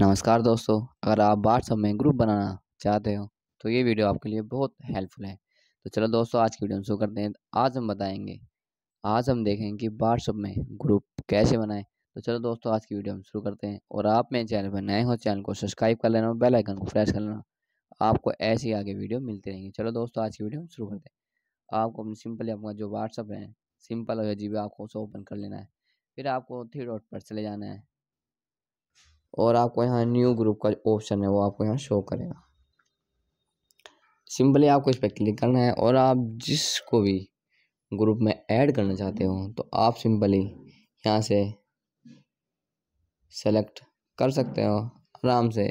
नमस्कार दोस्तों अगर आप व्हाट्सअप में ग्रुप बनाना चाहते हो तो ये वीडियो आपके लिए बहुत हेल्पफुल है तो चलो दोस्तों आज की वीडियो शुरू करते हैं आज हम बताएंगे आज हम देखेंगे कि व्हाट्सअप में ग्रुप कैसे बनाएं तो चलो दोस्तों आज की वीडियो हम शुरू करते हैं और आप मेरे चैनल पर नए हो चैनल को सब्सक्राइब कर लेना और बेलाइकन को प्रेस कर लेना आपको ऐसी आगे वीडियो मिलती रहेंगी चलो दोस्तों आज की वीडियो हम शुरू करते हैं आपको अपनी सिंपली आपका जो व्हाट्सअप है सिंपल अगर जी आपको उसे ओपन कर लेना है फिर आपको थ्री डॉट पर चले जाना है और आपको यहाँ न्यू ग्रुप का ऑप्शन है वो आपको यहाँ शो करेगा सिंपली आपको इस पर क्लिक करना है और आप जिसको भी ग्रुप में ऐड करना चाहते हो तो आप सिंपली यहाँ से सेलेक्ट कर सकते हो आराम से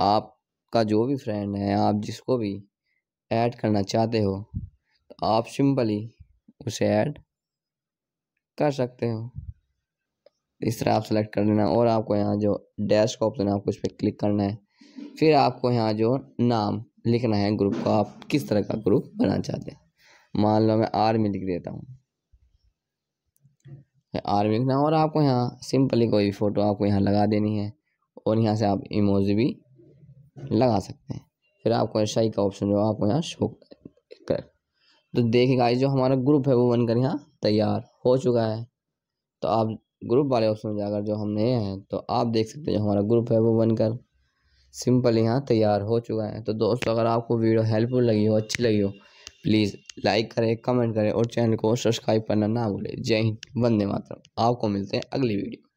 आपका जो भी फ्रेंड है आप जिसको भी ऐड करना चाहते हो तो आप सिंपली उसे ऐड कर सकते हो इस तरह आप सेलेक्ट कर लेना और आपको यहाँ जो डैश का ऑप्शन है आपको इस पर क्लिक करना है फिर आपको यहाँ जो नाम लिखना है ग्रुप का आप किस तरह का ग्रुप बनाना चाहते हैं मान लो मैं आर्मी लिख देता हूँ आर्मी लिखना और आपको यहाँ सिंपली कोई भी फ़ोटो आपको यहाँ लगा देनी है और यहाँ से आप इमोजी भी लगा सकते हैं फिर आपको शाही का ऑप्शन जो आपको यहाँ शो कर तो देखिए गाइस जो हमारा ग्रुप है वो बनकर यहाँ तैयार हो चुका है तो आप ग्रुप वाले ऑप्शन में जाकर जो नए हैं तो आप देख सकते हैं जो हमारा ग्रुप है वो बनकर सिंपल यहाँ तैयार हो चुका है तो दोस्तों अगर आपको वीडियो हेल्पफुल लगी हो अच्छी लगी हो प्लीज़ लाइक करें कमेंट करें और चैनल को सब्सक्राइब करना ना भूलें जय हिंद वंदे मातरम आपको मिलते हैं अगली वीडियो